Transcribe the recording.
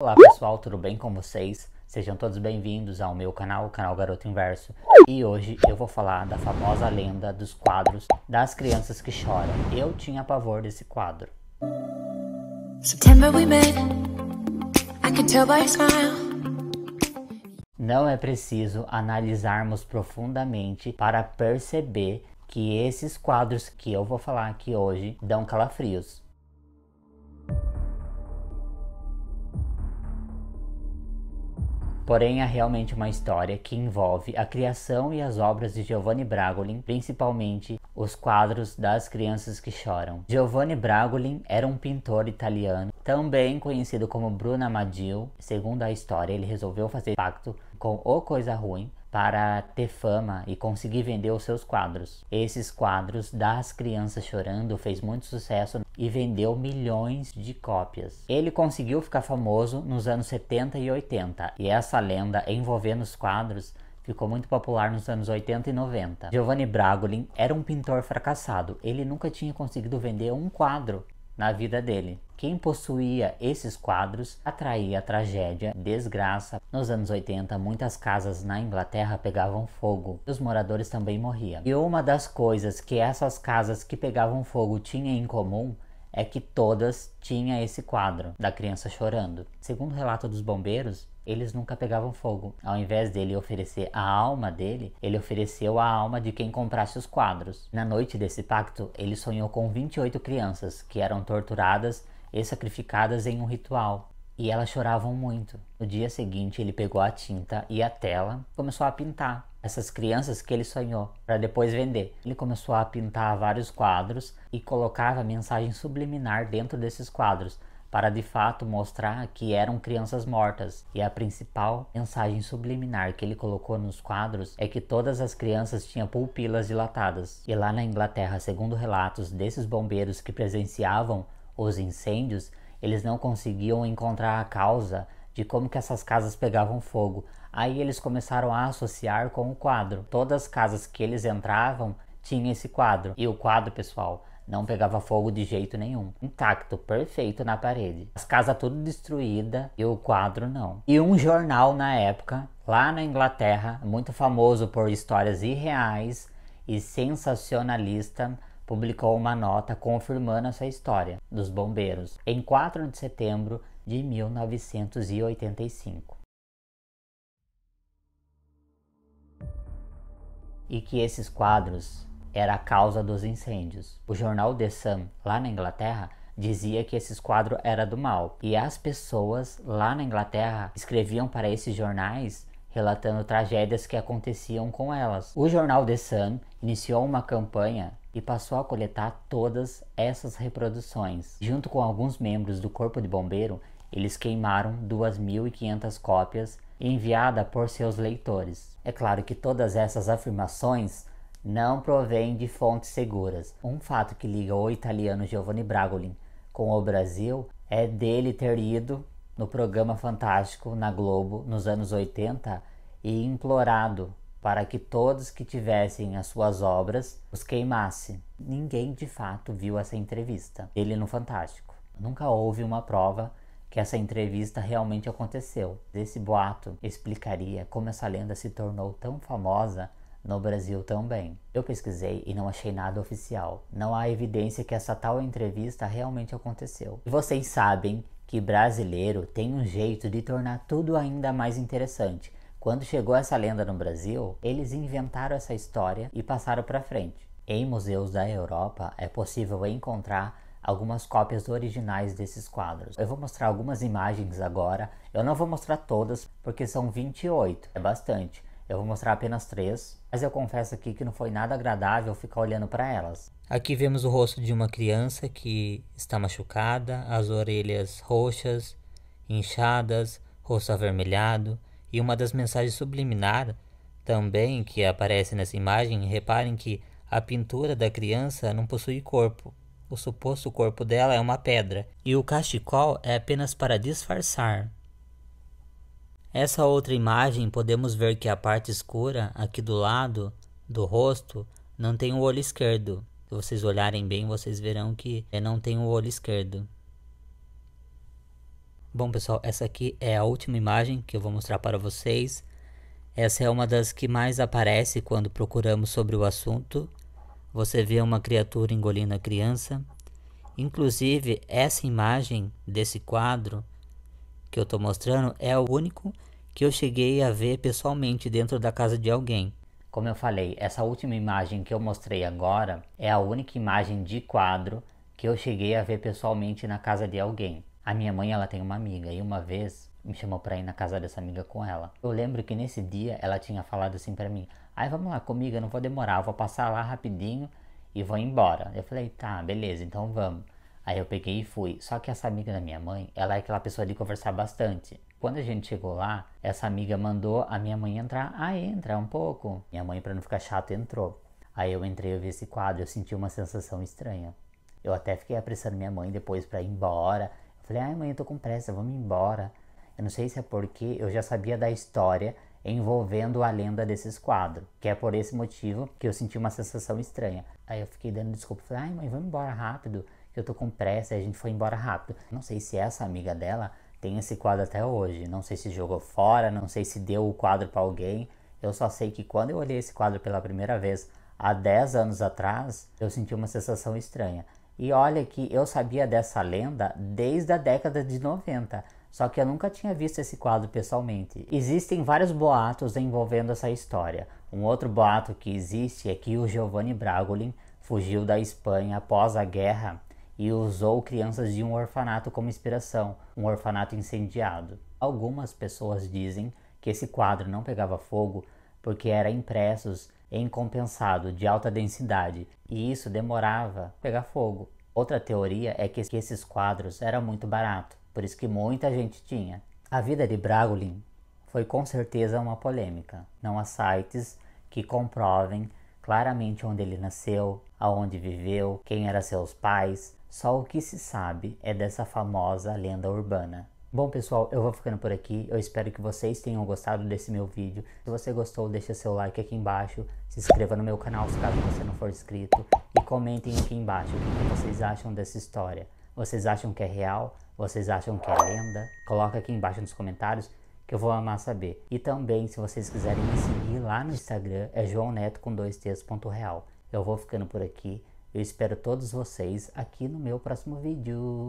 Olá pessoal, tudo bem com vocês? Sejam todos bem-vindos ao meu canal, o canal Garoto Inverso. E hoje eu vou falar da famosa lenda dos quadros das crianças que choram. Eu tinha pavor desse quadro. Não é preciso analisarmos profundamente para perceber que esses quadros que eu vou falar aqui hoje dão calafrios. Porém, há realmente uma história que envolve a criação e as obras de Giovanni Bragolin, principalmente os quadros das crianças que choram. Giovanni Bragolin era um pintor italiano, também conhecido como Bruno Amadio. Segundo a história, ele resolveu fazer pacto com O Coisa Ruim para ter fama e conseguir vender os seus quadros. Esses quadros das crianças chorando fez muito sucesso e vendeu milhões de cópias. Ele conseguiu ficar famoso nos anos 70 e 80 e essa lenda envolvendo os quadros ficou muito popular nos anos 80 e 90. Giovanni Bragolin era um pintor fracassado, ele nunca tinha conseguido vender um quadro na vida dele. Quem possuía esses quadros atraía tragédia, desgraça. Nos anos 80, muitas casas na Inglaterra pegavam fogo e os moradores também morriam. E uma das coisas que essas casas que pegavam fogo tinham em comum é que todas tinham esse quadro da criança chorando. Segundo o relato dos bombeiros, eles nunca pegavam fogo. Ao invés dele oferecer a alma dele, ele ofereceu a alma de quem comprasse os quadros. Na noite desse pacto, ele sonhou com 28 crianças que eram torturadas e sacrificadas em um ritual. E elas choravam muito. No dia seguinte, ele pegou a tinta e a tela, começou a pintar essas crianças que ele sonhou para depois vender. Ele começou a pintar vários quadros e colocava mensagem subliminar dentro desses quadros para de fato mostrar que eram crianças mortas. E a principal mensagem subliminar que ele colocou nos quadros é que todas as crianças tinham pupilas dilatadas. E lá na Inglaterra, segundo relatos desses bombeiros que presenciavam os incêndios, eles não conseguiam encontrar a causa de como que essas casas pegavam fogo. Aí eles começaram a associar com o quadro. Todas as casas que eles entravam tinham esse quadro. E o quadro, pessoal, não pegava fogo de jeito nenhum. Intacto, perfeito na parede. As casas tudo destruída e o quadro não. E um jornal na época, lá na Inglaterra, muito famoso por histórias irreais e sensacionalista, publicou uma nota confirmando essa história dos bombeiros em 4 de setembro de 1985. E que esses quadros era a causa dos incêndios. O jornal The Sun, lá na Inglaterra, dizia que esses quadros era do mal. E as pessoas lá na Inglaterra escreviam para esses jornais relatando tragédias que aconteciam com elas. O jornal The Sun iniciou uma campanha e passou a coletar todas essas reproduções. Junto com alguns membros do Corpo de Bombeiro, eles queimaram 2.500 cópias enviada por seus leitores. É claro que todas essas afirmações não provêm de fontes seguras. Um fato que liga o italiano Giovanni Bragolin com o Brasil é dele ter ido no programa Fantástico na Globo nos anos 80 e implorado para que todos que tivessem as suas obras os queimasse. Ninguém de fato viu essa entrevista, ele no Fantástico. Nunca houve uma prova que essa entrevista realmente aconteceu. Esse boato explicaria como essa lenda se tornou tão famosa no Brasil também. Eu pesquisei e não achei nada oficial. Não há evidência que essa tal entrevista realmente aconteceu. E vocês sabem que brasileiro tem um jeito de tornar tudo ainda mais interessante quando chegou essa lenda no Brasil, eles inventaram essa história e passaram para frente. Em museus da Europa é possível encontrar algumas cópias originais desses quadros. Eu vou mostrar algumas imagens agora. Eu não vou mostrar todas porque são 28, é bastante. Eu vou mostrar apenas três, mas eu confesso aqui que não foi nada agradável ficar olhando para elas. Aqui vemos o rosto de uma criança que está machucada, as orelhas roxas, inchadas, rosto avermelhado, e uma das mensagens subliminar também que aparece nessa imagem, reparem que a pintura da criança não possui corpo. O suposto corpo dela é uma pedra, e o cachecol é apenas para disfarçar. Essa outra imagem podemos ver que a parte escura aqui do lado do rosto não tem o olho esquerdo. Se vocês olharem bem, vocês verão que não tem o olho esquerdo. Bom, pessoal, essa aqui é a última imagem que eu vou mostrar para vocês. Essa é uma das que mais aparece quando procuramos sobre o assunto. Você vê uma criatura engolindo a criança. Inclusive, essa imagem desse quadro que eu estou mostrando é o único que eu cheguei a ver pessoalmente dentro da casa de alguém. Como eu falei, essa última imagem que eu mostrei agora é a única imagem de quadro que eu cheguei a ver pessoalmente na casa de alguém. A minha mãe, ela tem uma amiga e uma vez me chamou para ir na casa dessa amiga com ela. Eu lembro que nesse dia ela tinha falado assim para mim: "Aí vamos lá comigo, eu não vou demorar, eu vou passar lá rapidinho e vou embora". Eu falei: "Tá, beleza, então vamos". Aí eu peguei e fui. Só que essa amiga da minha mãe, ela é aquela pessoa de conversar bastante. Quando a gente chegou lá, essa amiga mandou a minha mãe entrar. Ah, entra um pouco. Minha mãe, para não ficar chata, entrou. Aí eu entrei, eu vi esse quadro, eu senti uma sensação estranha. Eu até fiquei apressando minha mãe depois para ir embora Falei, ai mãe, eu tô com pressa, vamos embora. Eu não sei se é porque eu já sabia da história envolvendo a lenda desses quadros, que é por esse motivo que eu senti uma sensação estranha. Aí eu fiquei dando desculpa, falei, ai mãe, vamos embora rápido, que eu tô com pressa, e a gente foi embora rápido. Não sei se essa amiga dela tem esse quadro até hoje, não sei se jogou fora, não sei se deu o quadro para alguém, eu só sei que quando eu olhei esse quadro pela primeira vez, há 10 anos atrás, eu senti uma sensação estranha. E olha que eu sabia dessa lenda desde a década de 90, só que eu nunca tinha visto esse quadro pessoalmente. Existem vários boatos envolvendo essa história. Um outro boato que existe é que o Giovanni Bragolin fugiu da Espanha após a guerra e usou crianças de um orfanato como inspiração, um orfanato incendiado. Algumas pessoas dizem que esse quadro não pegava fogo porque era impressos em compensado de alta densidade e isso demorava pegar fogo. Outra teoria é que esses quadros eram muito barato, por isso que muita gente tinha. A vida de Bragolin foi com certeza uma polêmica. Não há sites que comprovem claramente onde ele nasceu, aonde viveu, quem eram seus pais. Só o que se sabe é dessa famosa lenda urbana. Bom pessoal, eu vou ficando por aqui, eu espero que vocês tenham gostado desse meu vídeo. Se você gostou, deixa seu like aqui embaixo, se inscreva no meu canal se caso você não for inscrito e comentem aqui embaixo o que vocês acham dessa história. Vocês acham que é real? Vocês acham que é lenda? Coloca aqui embaixo nos comentários que eu vou amar saber. E também, se vocês quiserem me seguir lá no Instagram, é João Neto com dois real. Eu vou ficando por aqui, eu espero todos vocês aqui no meu próximo vídeo.